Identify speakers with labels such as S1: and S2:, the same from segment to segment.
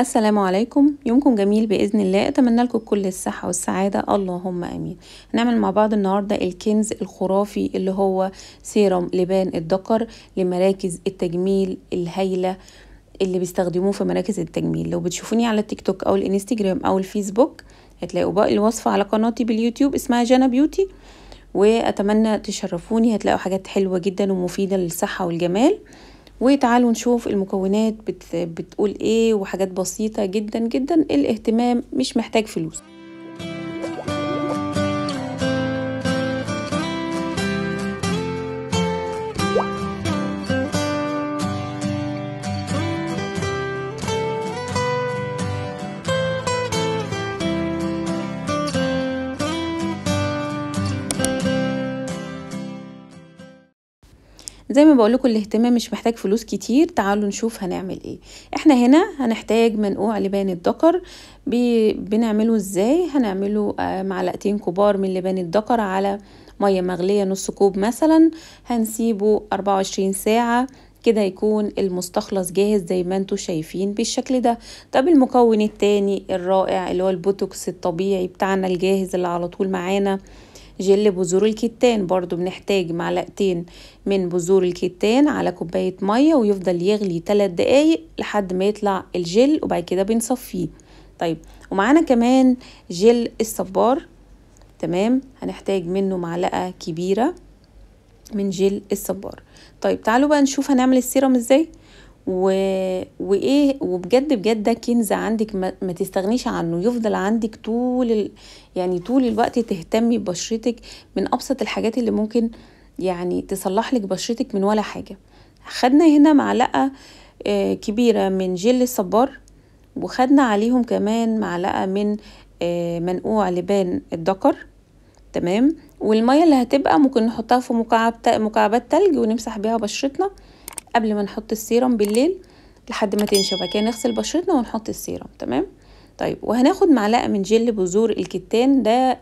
S1: السلام عليكم يومكم جميل باذن الله اتمنى لكم كل الصحه والسعاده اللهم امين هنعمل مع بعض النهارده الكنز الخرافي اللي هو سيرم لبان الدكر لمراكز التجميل الهايله اللي بيستخدموه في مراكز التجميل لو بتشوفوني على التيك توك او الانستجرام او الفيسبوك هتلاقوا باقي الوصفه على قناتي باليوتيوب اسمها جانا بيوتي واتمنى تشرفوني هتلاقوا حاجات حلوه جدا ومفيده للصحه والجمال وتعالوا نشوف المكونات بتقول ايه وحاجات بسيطة جدا جدا الاهتمام مش محتاج فلوس زي ما بقول لكم الاهتمام مش محتاج فلوس كتير تعالوا نشوف هنعمل ايه احنا هنا هنحتاج منقوع لبان الدكر بنعمله ازاي هنعمله آه، معلقتين كبار من لبان الدكر على ميه مغليه نص كوب مثلا هنسيبه 24 ساعه كده يكون المستخلص جاهز زي ما انتم شايفين بالشكل ده طب المكون التاني الرائع اللي هو البوتوكس الطبيعي بتاعنا الجاهز اللي على طول معانا جل بذور الكتان برضو بنحتاج معلقتين من بذور الكتان على كوباية مية ويفضل يغلي تلات دقايق لحد ما يطلع الجل وبعد كده بنصفيه طيب ومعانا كمان جل الصبار تمام هنحتاج منه معلقة كبيرة من جل الصبار طيب تعالوا بقى نشوف هنعمل السيرم ازاي و... وايه وبجد بجد ده كنز عندك ما... ما تستغنيش عنه يفضل عندك طول ال... يعني طول الوقت تهتمي ببشرتك من ابسط الحاجات اللي ممكن يعني تصلح لك بشرتك من ولا حاجه خدنا هنا معلقه آه كبيره من جل الصبار وخدنا عليهم كمان معلقه من آه منقوع لبان الدكر تمام والميه اللي هتبقى ممكن نحطها في مكعب مكعبات تلج ونمسح بيها بشرتنا قبل ما نحط السيرم بالليل لحد ما تنشف بعد كده نغسل بشرتنا ونحط السيرم تمام طيب وهناخد معلقه من جل بذور الكتان ده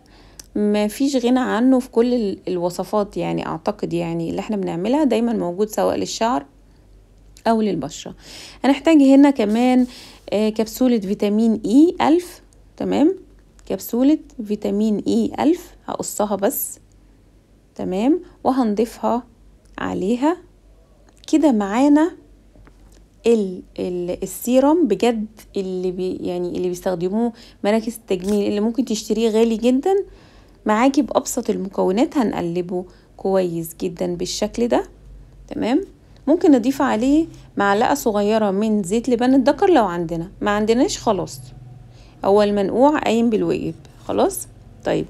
S1: ما فيش غنى عنه في كل الوصفات يعني اعتقد يعني اللي احنا بنعملها دايما موجود سواء للشعر او للبشره هنحتاج هنا كمان آه، كبسوله فيتامين اي e ألف تمام كبسوله فيتامين اي e ألف هقصها بس تمام وهنضيفها عليها كده معانا ال ال بجد اللي بي يعني اللي بيستخدموه مراكز التجميل اللي ممكن تشتريه غالي جدا معاكي بأبسط المكونات هنقلبه كويس جدا بالشكل ده تمام ممكن نضيف عليه معلقة صغيرة من زيت لبن الذكر لو عندنا ما عندناش خلاص اول منقوع قايم بالواجب خلاص طيب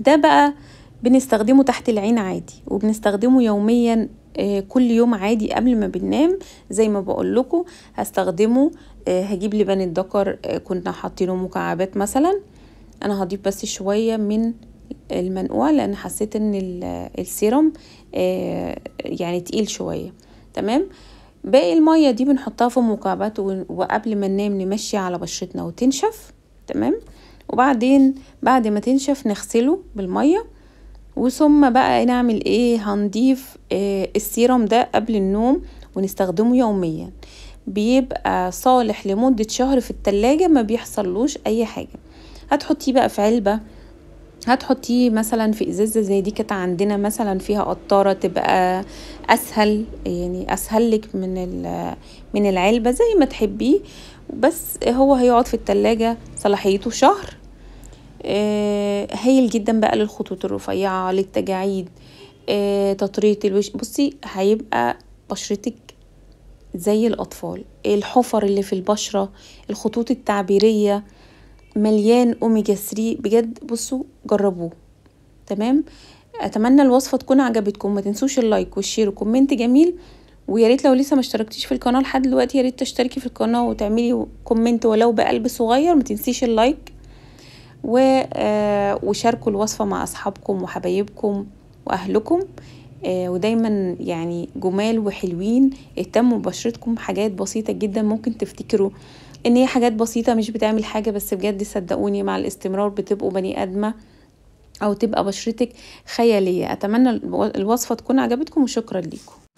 S1: ده بقى بنستخدمه تحت العين عادي وبنستخدمه يوميا آه، كل يوم عادي قبل ما بننام زي ما بقول لكم هستخدمه آه، هجيب لبن الدكر آه، كنا حاطينه مكعبات مثلا انا هضيف بس شويه من المنقوع لان حسيت ان السيروم يعني تقيل شويه تمام باقي الميه دي بنحطها في مكعبات وقبل ما ننام نمشي على بشرتنا وتنشف تمام وبعدين بعد ما تنشف نغسله بالميه وثم بقى نعمل ايه هنضيف إيه السيرم ده قبل النوم ونستخدمه يوميا بيبقى صالح لمدة شهر في التلاجة ما بيحصلوش اي حاجة هتحطيه بقى في علبة هتحطيه مثلا في ازازه زي دي كانت عندنا مثلا فيها قطاره تبقى اسهل يعني اسهل لك من من العلبه زي ما تحبيه بس هو هيقعد في التلاجة صلاحيته شهر آه، هايل جدا بقى للخطوط الرفيعة للتجاعيد آه، تطرية الوش بصي هيبقى بشرتك زي الأطفال الحفر اللي في البشرة الخطوط التعبيرية مليان أوميجا 3 بجد بصوا جربوه تمام أتمنى الوصفة تكون عجبتكم ما تنسوش اللايك والشير وكومنت جميل وياريت لو لسه ما اشتركتيش في القناه لحد دلوقتي ياريت تشتركي في القناه وتعملي كومنت ولو بقلب صغير ما تنسيش اللايك آه، وشاركوا الوصفة مع أصحابكم وحبايبكم وأهلكم آه، ودايما يعني جمال وحلوين اهتموا ببشرتكم حاجات بسيطة جدا ممكن تفتكروا ان هي حاجات بسيطة مش بتعمل حاجة بس بجد صدقوني مع الاستمرار بتبقوا بني آدمة او تبقى بشرتك خيالية اتمنى الوصفة تكون عجبتكم وشكرا ليكم